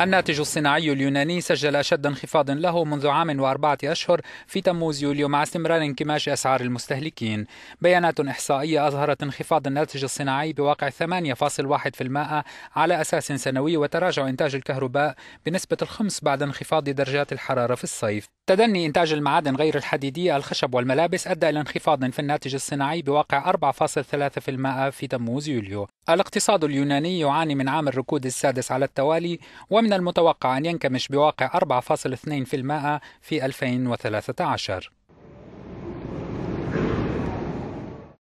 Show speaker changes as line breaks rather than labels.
الناتج الصناعي اليوناني سجل أشد انخفاض له منذ عام وأربعة أشهر في تموز يوليو مع استمرار انكماش أسعار المستهلكين بيانات إحصائية أظهرت انخفاض الناتج الصناعي بواقع 8.1% على أساس سنوي وتراجع إنتاج الكهرباء بنسبة الخمس بعد انخفاض درجات الحرارة في الصيف تدني إنتاج المعادن غير الحديدية الخشب والملابس أدى إلى انخفاض في الناتج الصناعي بواقع 4.3% في تموز يوليو الاقتصاد اليوناني يعاني من عام الركود السادس على التوالي ومن ومن المتوقع أن ينكمش بواقع 4.2% في 2013